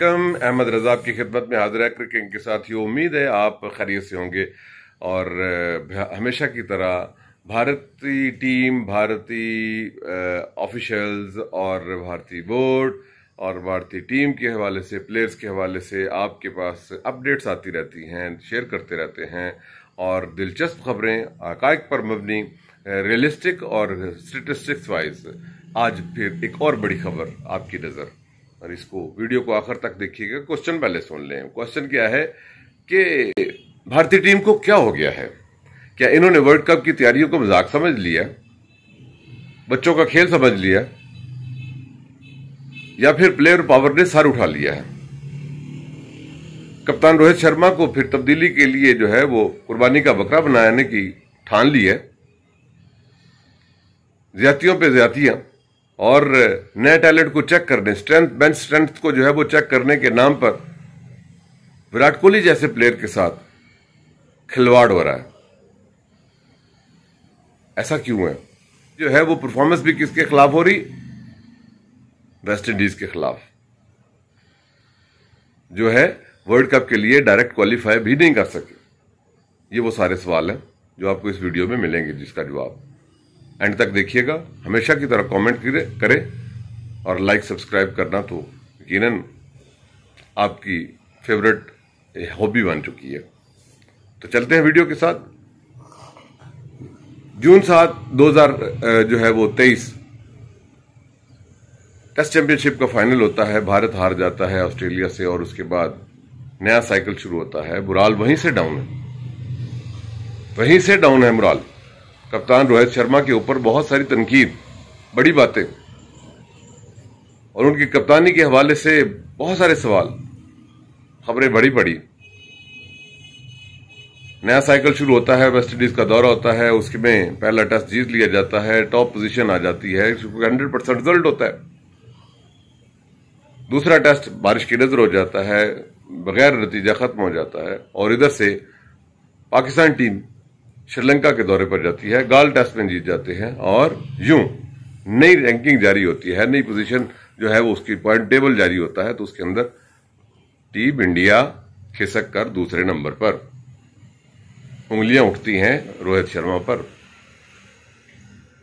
कम अहमद रजा आपकी खिदमत में हाजिर है क्रिकेट के ये उम्मीद है आप खैरियत से होंगे और हमेशा की तरह भारतीय टीम भारतीय ऑफिशल्स और भारतीय बोर्ड और भारतीय टीम के हवाले से प्लेयर्स के हवाले से आपके पास अपडेट्स आती रहती हैं शेयर करते रहते हैं और दिलचस्प खबरें हकायक पर मबनी रियलिस्टिक और स्टेटिस्टिक्स वाइज आज फिर एक और बड़ी खबर आपकी नज़र और इसको वीडियो को आखिर तक देखिएगा क्वेश्चन पहले सुन लें क्वेश्चन क्या है कि भारतीय टीम को क्या हो गया है क्या इन्होंने वर्ल्ड कप की तैयारियों को मजाक समझ लिया बच्चों का खेल समझ लिया या फिर प्लेयर पावर ने सर उठा लिया है कप्तान रोहित शर्मा को फिर तब्दीली के लिए जो है वो कुर्बानी का बकरा बनाने की ठान ली है ज्यातियों पे ज्यातियां और नए टैलेंट को चेक करने स्ट्रेंथ बेंच स्ट्रेंथ को जो है वो चेक करने के नाम पर विराट कोहली जैसे प्लेयर के साथ खिलवाड़ हो रहा है ऐसा क्यों है जो है वो परफॉर्मेंस भी किसके खिलाफ हो रही वेस्ट इंडीज के खिलाफ जो है वर्ल्ड कप के लिए डायरेक्ट क्वालिफाई भी नहीं कर सके ये वो सारे सवाल हैं जो आपको इस वीडियो में मिलेंगे जिसका जवाब एंड तक देखिएगा हमेशा की तरह कमेंट करें और लाइक सब्सक्राइब करना तो यकीन आपकी फेवरेट हॉबी बन चुकी है तो चलते हैं वीडियो के साथ जून सात 2000 जो है वो तेईस टेस्ट चैंपियनशिप का फाइनल होता है भारत हार जाता है ऑस्ट्रेलिया से और उसके बाद नया साइकिल शुरू होता है बुराल वहीं से डाउन है वहीं से डाउन है मुराल कप्तान रोहित शर्मा के ऊपर बहुत सारी तनकीद बड़ी बातें और उनकी कप्तानी के हवाले से बहुत सारे सवाल खबरें बड़ी पड़ी नया साइकिल शुरू होता है वेस्ट इंडीज का दौरा होता है उसमें पहला टेस्ट जीत लिया जाता है टॉप पोजीशन आ जाती है हंड्रेड परसेंट रिजल्ट होता है दूसरा टेस्ट बारिश की नजर हो जाता है बगैर नतीजा खत्म हो जाता है और इधर से पाकिस्तान टीम श्रीलंका के दौरे पर जाती है गाल टेस्ट में जीत जाते हैं और यूं नई रैंकिंग जारी होती है नई पोजीशन जो है वो उसकी पॉइंट टेबल जारी होता है तो उसके अंदर टीम इंडिया खिसक कर दूसरे नंबर पर उंगलियां उठती हैं रोहित शर्मा पर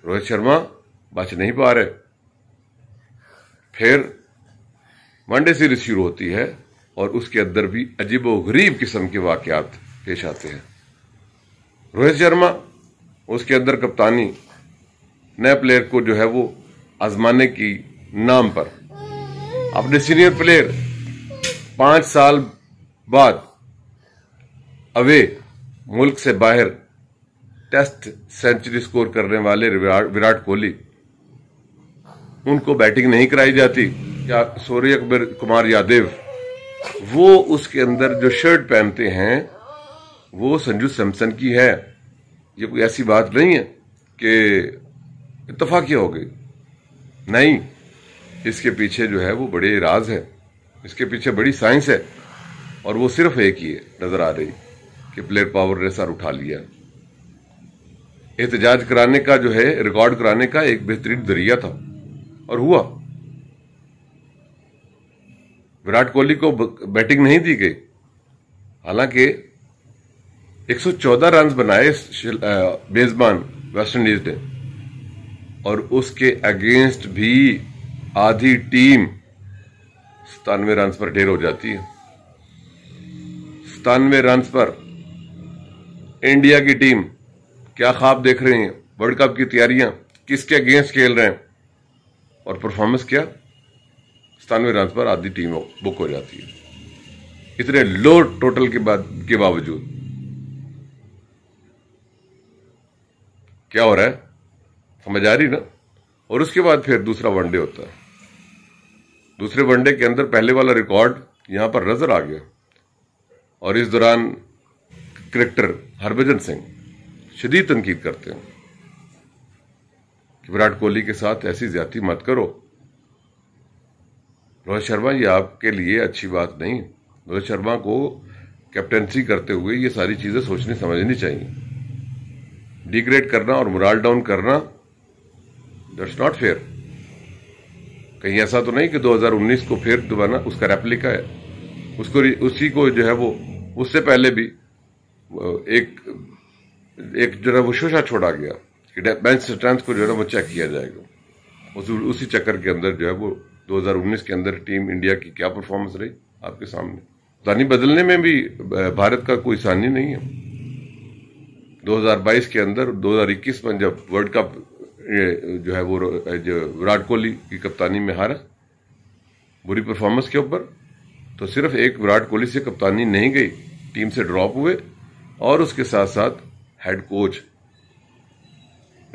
रोहित शर्मा बच नहीं पा रहे फिर वनडे सीरीज शुरू होती है और उसके अंदर भी अजीब व गरीब किस्म के वाकयात पेश आते हैं रोहित शर्मा उसके अंदर कप्तानी नए प्लेयर को जो है वो आजमाने की नाम पर अपने सीनियर प्लेयर पांच साल बाद अवे मुल्क से बाहर टेस्ट सेंचुरी स्कोर करने वाले विराट कोहली उनको बैटिंग नहीं कराई जाती क्या सूर्य अकबर कुमार यादव वो उसके अंदर जो शर्ट पहनते हैं वो संजू सैमसन की है ये कोई ऐसी बात नहीं है कि इतफाकिया हो गई नहीं इसके पीछे जो है वो बड़े राज है इसके पीछे बड़ी साइंस है और वो सिर्फ एक ही है नज़र आ रही कि प्लेयर पावर ने सर उठा लिया एहतजाज कराने का जो है रिकॉर्ड कराने का एक बेहतरीन जरिया था और हुआ विराट कोहली को बैटिंग नहीं दी गई हालांकि 114 रन बनाए मेजबान वेस्ट इंडीज ने और उसके अगेंस्ट भी आधी टीम सतानवे रन पर ढेर हो जाती है सतानवे रन पर इंडिया की टीम क्या ख्वाब देख रही है वर्ल्ड कप की तैयारियां किसके अगेंस्ट खेल रहे हैं और परफॉर्मेंस क्या सतानवे रन पर आधी टीम बुक हो जाती है इतने लो टोटल के बाद के बावजूद क्या हो रहा है समझ आ रही ना और उसके बाद फिर दूसरा वनडे होता है दूसरे वनडे के अंदर पहले वाला रिकॉर्ड यहां पर नजर आ गया और इस दौरान क्रिकेटर हरभजन सिंह शदीद तनकीद करते हैं कि विराट कोहली के साथ ऐसी ज्यादा मत करो रोहित शर्मा ये आपके लिए अच्छी बात नहीं रोहित शर्मा को कैप्टनसी करते हुए ये सारी चीज़ें सोचने समझनी चाहिए डिग्रेड करना और मुराल डाउन करना दैट्स नॉट फेयर कहीं ऐसा तो नहीं कि 2019 को फिर दोबारा उसका रेप्लिका है उसको उसी को जो है वो उससे पहले भी एक एक जो है वो शोशा छोड़ा गया कि बेंच स्ट्रेंथ को जो है वो चेक किया जाएगा उस, उसी चक्कर के अंदर जो है वो 2019 के अंदर टीम इंडिया की क्या परफॉर्मेंस रही आपके सामने दानी तो बदलने में भी भारत का कोई सानी नहीं है 2022 के अंदर 2021 में जब वर्ल्ड कप जो है वो जो विराट कोहली की कप्तानी में हारा बुरी परफॉर्मेंस के ऊपर तो सिर्फ एक विराट कोहली से कप्तानी नहीं गई टीम से ड्रॉप हुए और उसके साथ साथ हेड कोच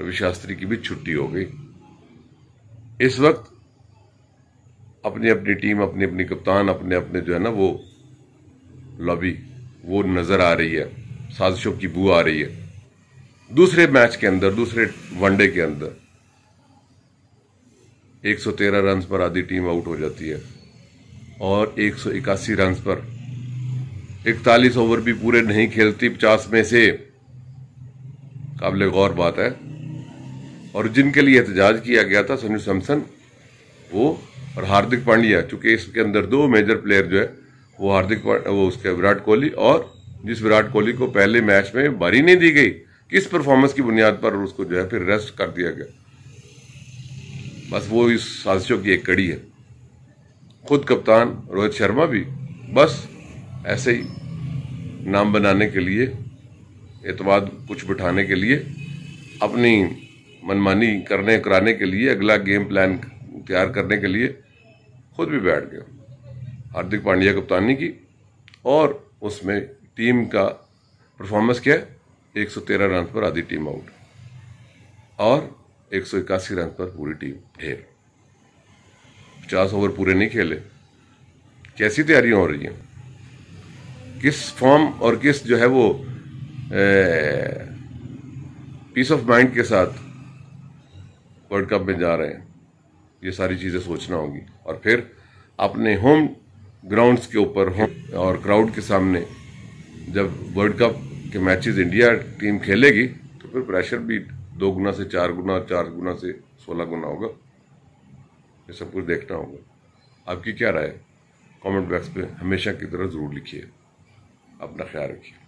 रवि शास्त्री की भी छुट्टी हो गई इस वक्त अपनी अपनी टीम अपनी अपनी कप्तान अपने अपने जो है ना वो लॉबी वो नजर आ रही है साजिशों की बू आ रही है दूसरे मैच के अंदर दूसरे वनडे के अंदर 113 रन पर आधी टीम आउट हो जाती है और 181 रन पर 41 ओवर भी पूरे नहीं खेलती 50 में से काबिल गौर बात है और जिनके लिए एहतजाज किया गया था संजू सैमसन वो और हार्दिक पांड्या चूंकि इसके अंदर दो मेजर प्लेयर जो है वो हार्दिक वो उसके विराट कोहली और जिस विराट कोहली को पहले मैच में बारी नहीं दी गई किस परफॉर्मेंस की बुनियाद पर उसको जो है फिर रेस्ट कर दिया गया बस वो इस साजिशों की एक कड़ी है खुद कप्तान रोहित शर्मा भी बस ऐसे ही नाम बनाने के लिए एतवाद कुछ बिठाने के लिए अपनी मनमानी करने कराने के लिए अगला गेम प्लान तैयार करने के लिए खुद भी बैठ गया हार्दिक पांड्या कप्तानी की और उसमें टीम का परफॉर्मेंस क्या है 113 रन पर आधी टीम आउट और एक सौ इक्यासी रन पर पूरी टीम ढेर पचास ओवर पूरे नहीं खेले कैसी तैयारियां हो रही हैं किस फॉर्म और किस जो है वो पीस ऑफ माइंड के साथ वर्ल्ड कप में जा रहे हैं ये सारी चीज़ें सोचना होगी और फिर अपने होम ग्राउंड्स के ऊपर और क्राउड के सामने जब वर्ल्ड कप के मैचेस इंडिया टीम खेलेगी तो फिर प्रेशर भी दो गुना से चार गुना चार गुना से सोलह गुना होगा ये सब कुछ देखना होगा आपकी क्या राय कमेंट बॉक्स पे हमेशा की तरह ज़रूर लिखिए अपना ख्याल रखिए